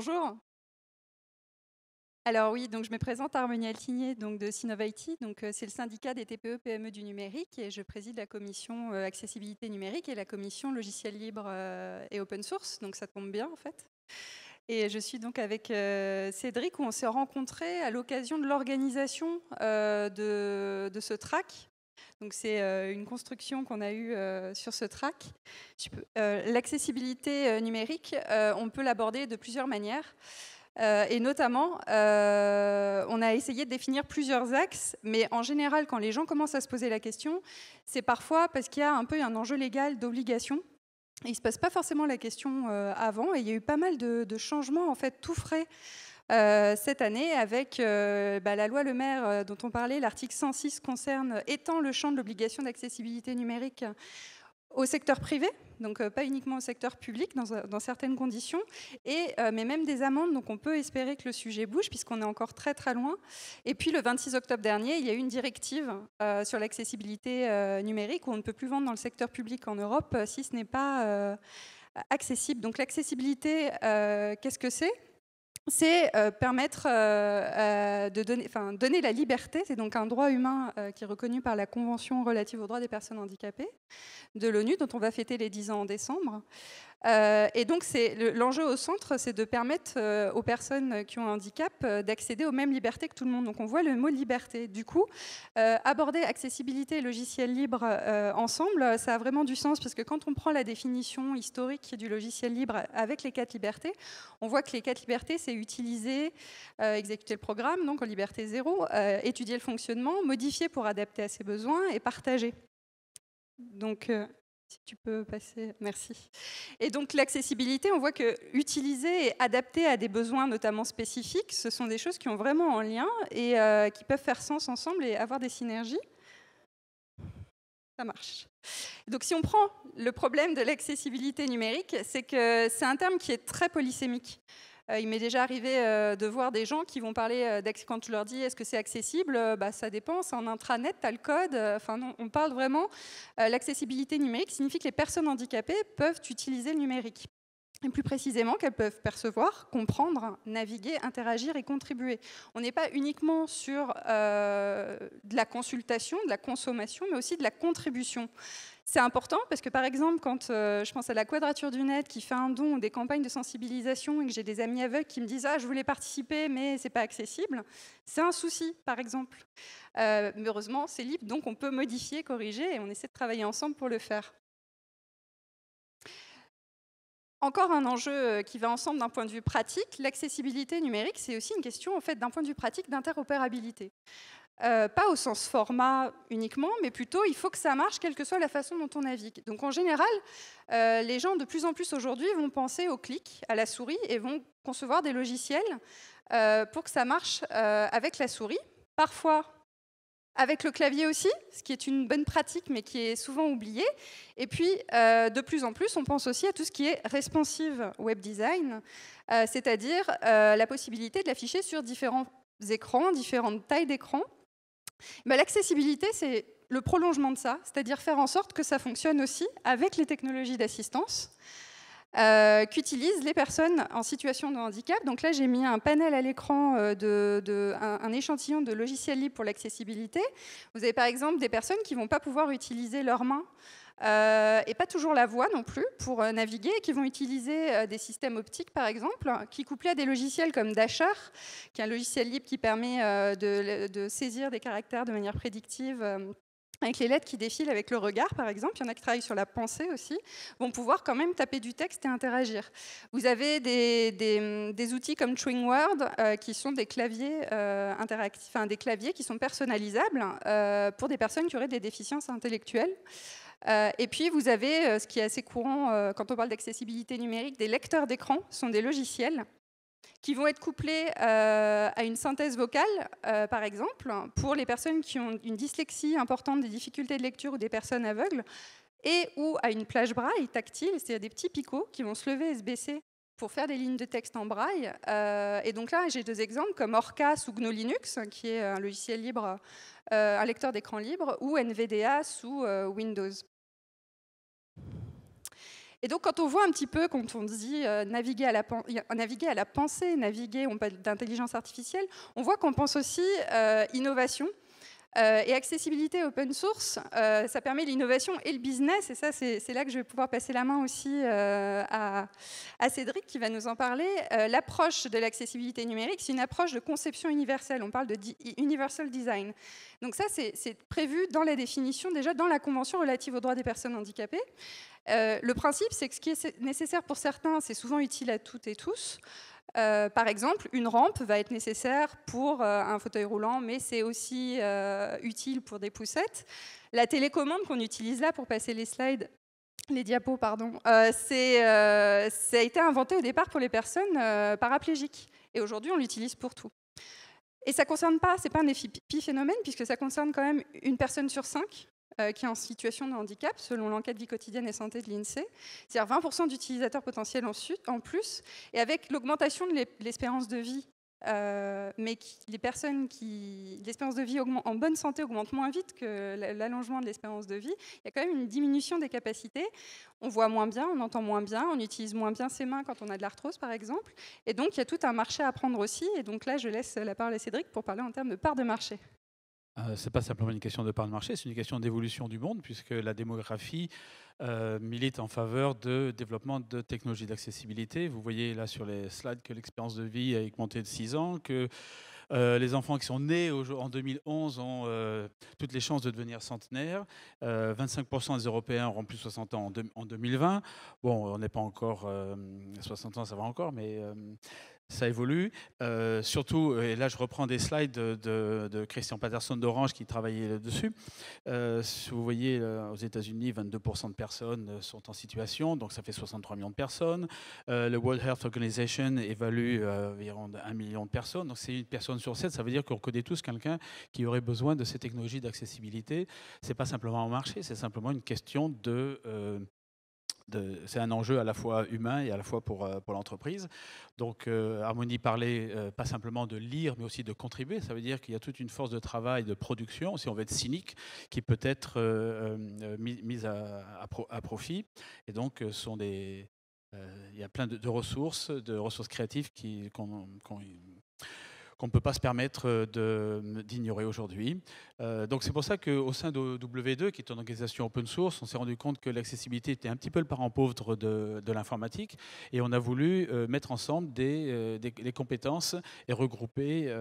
Bonjour. Alors oui, donc je me présente Harmonie Altigné de Synovity, donc euh, c'est le syndicat des TPE PME du numérique et je préside la commission euh, accessibilité numérique et la commission logiciel libre euh, et open source, donc ça tombe bien en fait. Et je suis donc avec Cédric où on s'est rencontré à l'occasion de l'organisation de, de, ce track donc c'est euh, une construction qu'on a eue euh, sur ce track. Euh, l'accessibilité numérique, on peut l'aborder de plusieurs manières. et notamment, on a essayé de définir plusieurs axes, mais en général, quand les gens commencent à se poser la question, c'est parfois parce qu'il y a un peu un enjeu légal d'obligation. Il ne se passe pas forcément la question avant, et il y a eu pas mal de, de changements, en fait, tout frais. Euh, cette année avec euh, bah, la loi Le Maire euh, dont on parlait. L'article 106 concerne, étant le champ de l'obligation d'accessibilité numérique au secteur privé, donc pas uniquement au secteur public dans, certaines conditions, et, mais même des amendes, donc on peut espérer que le sujet bouge puisqu'on est encore très très loin. Et puis le 26 octobre dernier, il y a eu une directive sur l'accessibilité numérique où on ne peut plus vendre dans le secteur public en Europe si ce n'est pas accessible. Donc l'accessibilité, qu'est-ce que c'est c'est euh, permettre euh, euh, de donner, donner, la liberté, c'est donc un droit humain qui est reconnu par la Convention relative aux droits des personnes handicapées de l'ONU, dont on va fêter les 10 ans en décembre, euh, et donc, l'enjeu au centre, c'est de permettre euh, aux personnes qui ont un handicap euh, d'accéder aux mêmes libertés que tout le monde. Donc, on voit le mot liberté. Du coup, aborder accessibilité et logiciel libre ensemble, ça a vraiment du sens parce que quand on prend la définition historique du logiciel libre avec les quatre libertés, on voit que les quatre libertés, c'est utiliser, exécuter le programme, donc en liberté zéro, étudier le fonctionnement, modifier pour adapter à ses besoins et partager. Donc, si tu peux passer, merci. Et donc l'accessibilité, on voit que utiliser et adapter à des besoins notamment spécifiques, ce sont des choses qui ont vraiment en lien et euh, qui peuvent faire sens ensemble et avoir des synergies. Ça marche. Donc si on prend le problème de l'accessibilité numérique, c'est que c'est un terme qui est très polysémique. Euh, il m'est déjà arrivé euh, de voir des gens qui vont parler, euh, quand tu leur dis est-ce que c'est accessible, bah, ça dépend, c'est en intranet, tu le code. Enfin, on parle vraiment. L'accessibilité numérique signifie que les personnes handicapées peuvent utiliser le numérique et plus précisément qu'elles peuvent percevoir, comprendre, naviguer, interagir et contribuer. On n'est pas uniquement sur euh, de la consultation, de la consommation, mais aussi de la contribution. C'est important parce que par exemple, quand euh, je pense à la Quadrature du Net qui fait un don ou des campagnes de sensibilisation et que j'ai des amis aveugles qui me disent ah je voulais participer mais c'est pas accessible, c'est un souci par exemple. Euh, heureusement c'est libre donc on peut modifier, corriger et on essaie de travailler ensemble pour le faire. Encore un enjeu euh, qui va ensemble d'un point de vue pratique, l'accessibilité numérique, c'est aussi une question en fait d'un point de vue pratique d'interopérabilité. Euh, pas au sens format uniquement, mais plutôt il faut que ça marche quelle que soit la façon dont on navigue. Donc en général, euh, les gens de plus en plus aujourd'hui vont penser au clic, à la souris, et vont concevoir des logiciels pour que ça marche avec la souris, parfois avec le clavier aussi, ce qui est une bonne pratique mais qui est souvent oubliée. Et puis, euh, de plus en plus, on pense aussi à tout ce qui est responsive web design, euh, c'est-à-dire euh, la possibilité de l'afficher sur différents écrans, différentes tailles d'écran. L'accessibilité, c'est le prolongement de ça, c'est-à-dire faire en sorte que ça fonctionne aussi avec les technologies d'assistance. Euh, qu'utilisent les personnes en situation de handicap. Donc là, j'ai mis un panel à l'écran euh, de, un, échantillon de logiciels libres pour l'accessibilité. Vous avez par exemple des personnes qui vont pas pouvoir utiliser leurs mains. Euh, et pas toujours la voix non plus pour naviguer, qui vont utiliser des systèmes optiques par exemple, qui couplés à des logiciels comme Dasher, qui est un logiciel libre qui permet de, de, saisir des caractères de manière prédictive avec les lettres qui défilent avec le regard, par exemple, il y en a qui travaillent sur la pensée aussi, vont pouvoir quand même taper du texte et interagir. Vous avez des, outils comme Chewing Word euh, qui sont des claviers euh, interactifs, enfin, des claviers qui sont personnalisables euh, pour des personnes qui auraient des déficiences intellectuelles. et puis, vous avez ce qui est assez courant quand on parle d'accessibilité numérique, des lecteurs d'écran, sont des logiciels qui vont être couplés euh, à une synthèse vocale, euh, par exemple, pour les personnes qui ont une dyslexie importante, des difficultés de lecture ou des personnes aveugles, et ou à une plage braille tactile, c'est-à-dire des petits picots qui vont se lever et se baisser pour faire des lignes de texte en braille. Euh, et donc là, j'ai deux exemples comme Orca sous GNU Linux, qui est un logiciel libre, un lecteur d'écran libre, ou NVDA sous Windows. Et donc, quand on voit un petit peu, quand on dit euh, naviguer, à la pensée, naviguer, d'intelligence artificielle, on voit qu'on pense aussi euh, innovation euh, et accessibilité open source, euh, ça permet l'innovation et le business. Et ça, c'est là que je vais pouvoir passer la main aussi euh, à, à, Cédric qui va nous en parler. L'approche de l'accessibilité numérique, c'est une approche de conception universelle. On parle de universal design. Donc ça, c'est prévu dans la définition, déjà dans la Convention relative aux droits des personnes handicapées. le principe, c'est que ce qui est nécessaire pour certains, c'est souvent utile à toutes et tous. Euh, par exemple, une rampe va être nécessaire pour euh, un fauteuil roulant, mais c'est aussi euh, utile pour des poussettes. La télécommande qu'on utilise là pour passer les slides, les diapos, pardon, ça a été inventé au départ pour les personnes paraplégiques. Et aujourd'hui, on l'utilise pour tout. Et ça ne concerne pas, c'est pas un épiphénomène, puisque ça concerne quand même une personne sur cinq euh, qui est en situation de handicap, selon l'enquête vie quotidienne et santé de l'INSEE, c'est-à-dire 20% d'utilisateurs potentiels en, en, plus, et avec l'augmentation de l'espérance de vie. Euh, mais les personnes qui. L'espérance de vie augmente, en bonne santé augmente moins vite que l'allongement de l'espérance de vie. Il y a quand même une diminution des capacités. On voit moins bien, on entend moins bien, on utilise moins bien ses mains quand on a de l'arthrose, par exemple. Et donc, il y a tout un marché à prendre aussi. Et donc là, je laisse la parole à Cédric pour parler en termes de part de marché. Euh, ce n'est pas simplement une question de part de marché, c'est une question d'évolution du monde, puisque la démographie euh, milite en faveur de développement de technologies d'accessibilité. Vous voyez là sur les slides que l'expérience de vie a augmenté de 6 ans, que euh, les enfants qui sont nés en 2011 ont toutes les chances de devenir centenaires. 25% des Européens auront plus de 60 ans en, en 2020. Bon, on n'est pas encore 60 ans, ça va encore, mais ça évolue. Euh, surtout, et là je reprends des slides de, Christian Patterson d'Orange qui travaillait là dessus. Euh, si vous voyez, euh, aux États-Unis, 22% de personnes sont en situation, donc ça fait 63 millions de personnes. le World Health Organization évalue environ 1 million de personnes, donc c'est une personne sur 7, ça veut dire qu'on connaît tous quelqu'un qui aurait besoin de ces technologies d'accessibilité. Ce n'est pas simplement un marché, c'est simplement une question de c'est un enjeu à la fois humain et à la fois pour, euh, pour l'entreprise. Donc euh, Harmonie parlait euh, pas simplement de lire, mais aussi de contribuer. Ça veut dire qu'il y a toute une force de travail, de production, si on veut être cynique, qui peut être mise à, profit. Et donc, sont des, il y a plein de, ressources, de ressources créatives qui, qu'on ne peut pas se permettre euh, euh, d'ignorer aujourd'hui. Euh, donc c'est pour ça qu'au sein de W2, qui est une organisation open source, on s'est rendu compte que l'accessibilité était un petit peu le parent pauvre de, l'informatique, et on a voulu mettre ensemble des, compétences et regrouper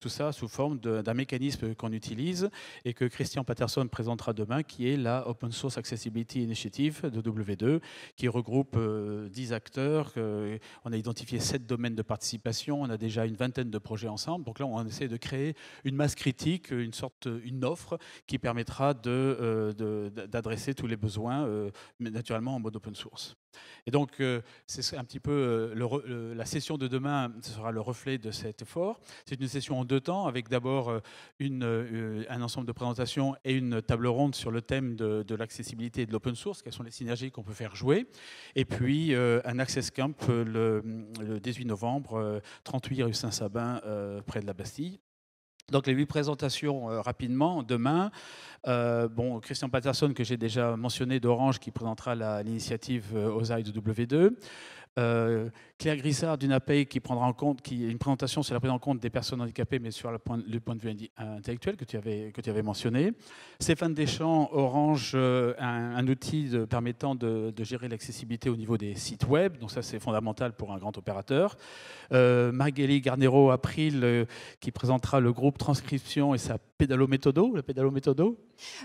tout ça sous forme d'un mécanisme qu'on utilise et que Christian Patterson présentera demain, qui est la Open Source Accessibility Initiative de W2, qui regroupe 10 acteurs. on a identifié 7 domaines de participation, on a déjà une vingtaine de projets ensemble. Donc là, on essaie de créer une masse critique, une sorte, une offre qui permettra d'adresser euh, de, d'adresser tous les besoins, euh, mais naturellement en mode open source. Et donc, euh, c'est un petit peu la session de demain, ce sera le reflet de cet effort. C'est une session en deux temps, avec d'abord une un ensemble de présentations et une table ronde sur le thème de, de l'accessibilité et de l'open source, quelles sont les synergies qu'on peut faire jouer. Et puis, un Access Camp le 18 novembre, 38 rue Saint-Sabin euh, près de la Bastille. Donc les huit présentations euh, rapidement demain. Euh, bon, Christian Patterson que j'ai déjà mentionné d'Orange qui présentera l'initiative aux OSAI de W2. Euh, Claire Grissard d'une qui prendra en compte, qui, une présentation sur la prise en compte des personnes handicapées, mais sur le point, point de vue euh, intellectuel que tu avais, que tu avais mentionné. Stéphane Deschamps, Orange, euh, un, outil permettant de, gérer l'accessibilité au niveau des sites web, donc ça c'est fondamental pour un grand opérateur. Marguerite Garnero, April, qui présentera le groupe Transcription et sa pédalo-méthodo, le pédalo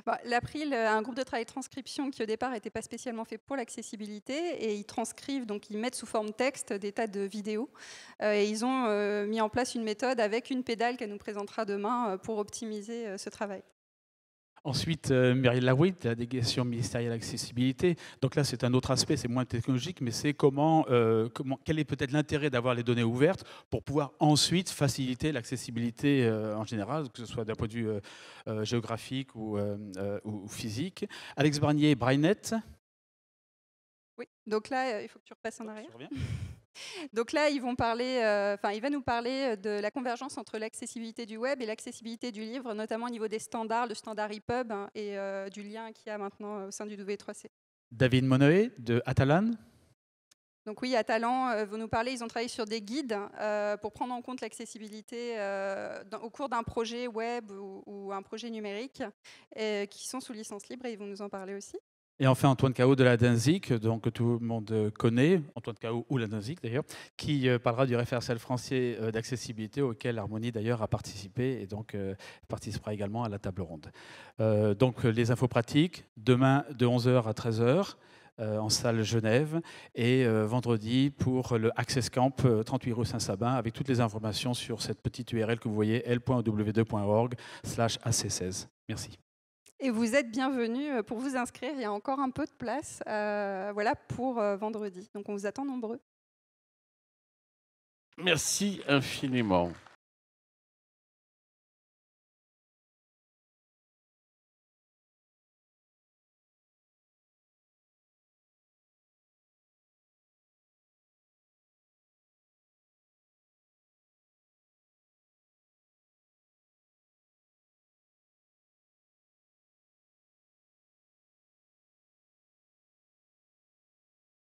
bah, L'April, un groupe de travail transcription qui au départ n'était pas spécialement fait pour l'accessibilité et ils transcrivent, donc ils mettent sous forme texte des tas de vidéos. Euh, et ils ont euh, mis en place une méthode avec une pédale qu'elle nous présentera demain euh, pour optimiser ce travail. Ensuite, Myriel Lawit, la délégation ministérielle accessibilité. Donc là, c'est un autre aspect, c'est moins technologique, mais c'est comment, comment, quel est peut-être l'intérêt d'avoir les données ouvertes pour pouvoir ensuite faciliter l'accessibilité en général, que ce soit d'un point de vue géographique ou, ou, physique. Alex Barnier, Brainet. Oui, donc là, il faut que tu repasses en arrière. Donc là, ils vont parler, euh, enfin, il va nous parler de la convergence entre l'accessibilité du web et l'accessibilité du livre, notamment au niveau des standards, le standard EPUB hein, et euh, du lien qu'il y a maintenant au sein du W3C. David Monoé de Atalan. Donc oui, Atalan va euh, vont nous parler, ils ont travaillé sur des guides pour prendre en compte l'accessibilité au cours d'un projet web ou, un projet numérique qui sont sous licence libre et ils vont nous en parler aussi. Et enfin, Antoine Cao de la Danzig, donc, que tout le monde euh, connaît, Antoine Cao ou la Danzig d'ailleurs, qui euh, parlera du référentiel français euh, d'accessibilité auquel Harmonie d'ailleurs a participé et donc participera également à la table ronde. donc les infos pratiques, demain de 11h à 13h. en salle Genève et vendredi pour le Access Camp 38 rue Saint-Sabin avec toutes les informations sur cette petite URL que vous voyez l.w2.org/ac16. Merci. Et vous êtes bienvenus euh, pour vous inscrire. Il y a encore un peu de place euh, voilà, pour euh, vendredi. Donc on vous attend nombreux. Merci infiniment.